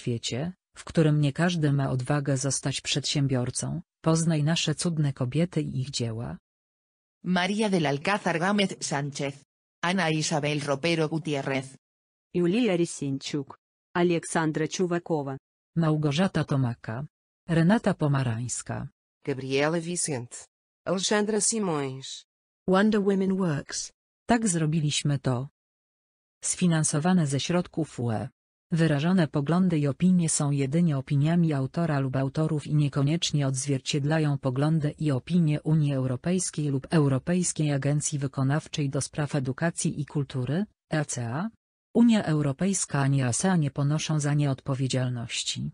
świecie, w którym nie każdy ma odwagę zostać przedsiębiorcą, poznaj nasze cudne kobiety i ich dzieła. María del Alcázar Gámez Sánchez. Ana Isabel Ropero Gutiérrez. Julia Rysinczuk. Aleksandra Czuwakowa. Małgorzata Tomaka. Renata Pomarańska. Gabriela Vicente. Alexandra Simões. Wonder Women Works. Tak zrobiliśmy to. Sfinansowane ze środków UE. Wyrażone poglądy i opinie są jedynie opiniami autora lub autorów i niekoniecznie odzwierciedlają poglądy i opinie Unii Europejskiej lub Europejskiej Agencji Wykonawczej do Spraw Edukacji i Kultury, ECA. Unia Europejska ani ASEA nie ponoszą za nie odpowiedzialności.